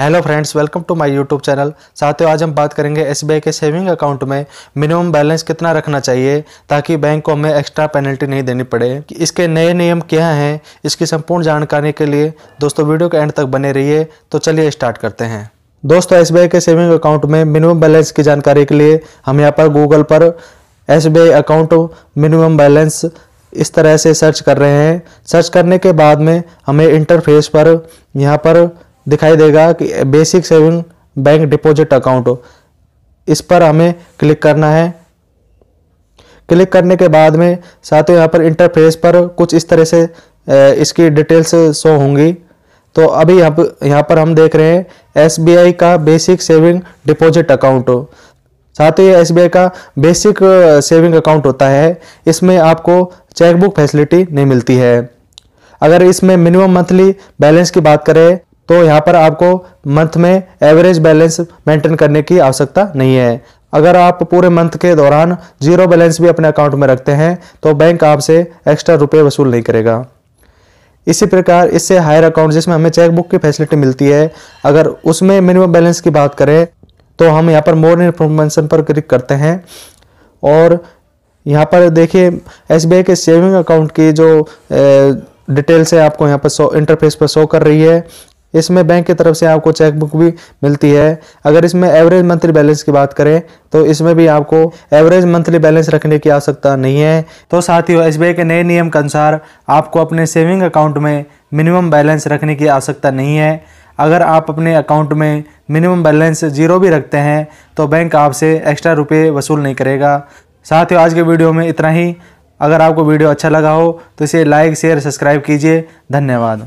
hello friends welcome to my YouTube channel साथियों आज हम बात करेंगे एस के सेविंग अकाउंट में मिनिमम बैलेंस कितना रखना चाहिए ताकि बैंक को हमें एक्स्ट्रा पेनल्टी नहीं देनी पड़े कि इसके नए नियम क्या हैं इसकी संपूर्ण जानकारी के लिए दोस्तों वीडियो के एंड तक बने रहिए तो चलिए स्टार्ट करते हैं दोस्तों एस के सेविंग अकाउंट में मिनिमम बैलेंस की जानकारी के लिए हम यहाँ पर गूगल पर एस अकाउंट मिनिमम बैलेंस इस तरह से सर्च कर रहे हैं सर्च करने के बाद में हमें इंटरफेस पर यहाँ पर दिखाई देगा कि basic saving bank deposit account हो इस पर हमें क्लिक करना है क्लिक करने के बाद में साथ ही यहाँ पर इंटरफेस पर कुछ इस तरह से इसकी डिटेल्स शो होंगी तो अभी यहाँ पर यहाँ पर हम देख रहे हैं एसबीआई का बेसिक सेविंग डिपॉजिट अकाउंट हो साथ ही एस का बेसिक सेविंग अकाउंट होता है इसमें आपको चेकबुक फैसिलिटी नहीं मिलती है अगर इसमें मिनिमम मंथली बैलेंस की बात करें तो यहाँ पर आपको मंथ में एवरेज बैलेंस मेंटेन करने की आवश्यकता नहीं है अगर आप पूरे मंथ के दौरान जीरो बैलेंस भी अपने अकाउंट में रखते हैं तो बैंक आपसे एक्स्ट्रा रुपये वसूल नहीं करेगा इसी प्रकार इससे हायर अकाउंट जिसमें हमें चेकबुक की फैसिलिटी मिलती है अगर उसमें मिनिमम बैलेंस की बात करें तो हम यहाँ पर मोर इन्फॉर्मेशन पर क्लिक करते हैं और यहाँ पर देखिए एस के सेविंग अकाउंट की जो डिटेल्स है आपको यहाँ पर शो इंटरफेस पर शो कर रही है इसमें बैंक की तरफ से आपको चेकबुक भी मिलती है अगर इसमें एवरेज मंथली बैलेंस की बात करें तो इसमें भी आपको एवरेज मंथली बैलेंस रखने की आवश्यकता नहीं है तो साथियों एस के नए नियम के अनुसार आपको अपने सेविंग अकाउंट में मिनिमम बैलेंस रखने की आवश्यकता नहीं है अगर आप अपने अकाउंट में मिनिमम बैलेंस जीरो भी रखते हैं तो बैंक आपसे एक्स्ट्रा रुपये वसूल नहीं करेगा साथियों आज के वीडियो में इतना ही अगर आपको वीडियो अच्छा लगा हो तो इसे लाइक शेयर सब्सक्राइब कीजिए धन्यवाद